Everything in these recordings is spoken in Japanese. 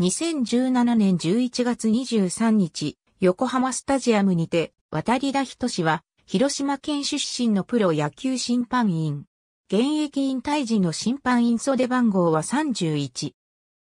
2017年11月23日、横浜スタジアムにて、渡田氏は、広島県出身のプロ野球審判員。現役引退時の審判員袖番号は31。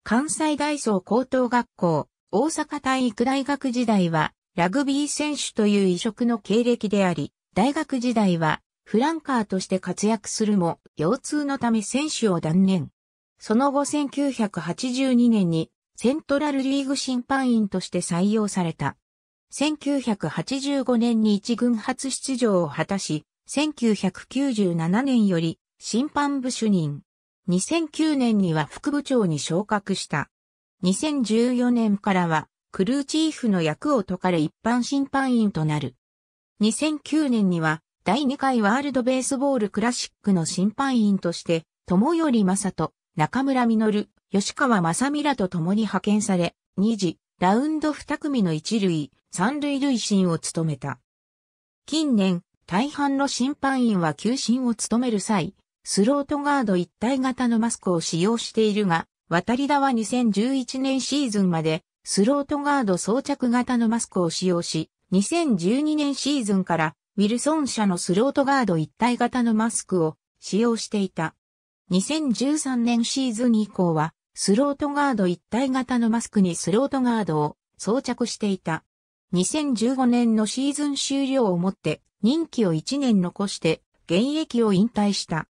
関西大層高等学校、大阪体育大学時代は、ラグビー選手という異色の経歴であり、大学時代は、フランカーとして活躍するも、腰痛のため選手を断念。その後1982年にセントラルリーグ審判員として採用された。1985年に一軍初出場を果たし、1997年より審判部主任。2009年には副部長に昇格した。2014年からはクルーチーフの役を解かれ一般審判員となる。2009年には第2回ワールドベースボールクラシックの審判員として、友より正人、中村実、吉川正美らと共に派遣され、2次、ラウンド2組の1塁、3塁塁審を務めた。近年、大半の審判員は球審を務める際、スロートガード一体型のマスクを使用しているが、渡り田は2011年シーズンまで、スロートガード装着型のマスクを使用し、2012年シーズンから、ウィルソン社のスロートガード一体型のマスクを使用していた。2013年シーズン以降は、スロートガード一体型のマスクにスロートガードを装着していた。2015年のシーズン終了をもって任期を1年残して現役を引退した。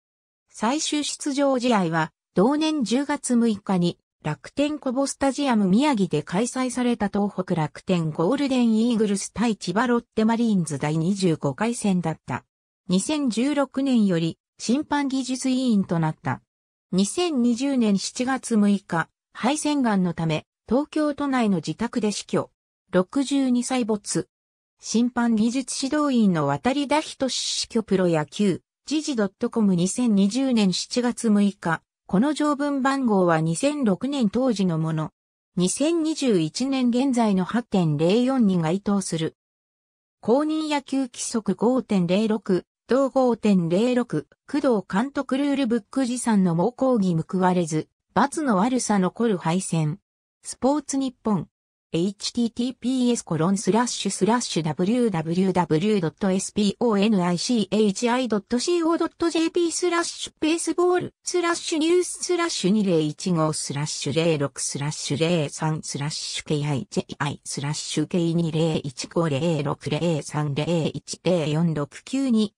最終出場試合は同年10月6日に楽天コボスタジアム宮城で開催された東北楽天ゴールデンイーグルス対千葉ロッテマリーンズ第25回戦だった。2016年より審判技術委員となった。2020年7月6日、肺腺癌のため、東京都内の自宅で死去。62歳没。審判技術指導員の渡り田人死去プロ野球。時事 .com2020 年7月6日。この条文番号は2006年当時のもの。2021年現在の8.04に該当する。公認野球規則5.06、同5.06、工藤監督ルールブック持参の猛抗議報われず、罰の悪さ残る敗戦。スポーツ日本。https www.sponichi.co.jp スラッシュベースボールスラッシュニューススラッシュ2015スラッシュ06スラッシュ03スラッシュ KIJI スラッシュ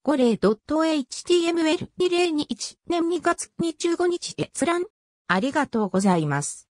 K201506301046925.html2021 年2月25日閲覧ありがとうございます。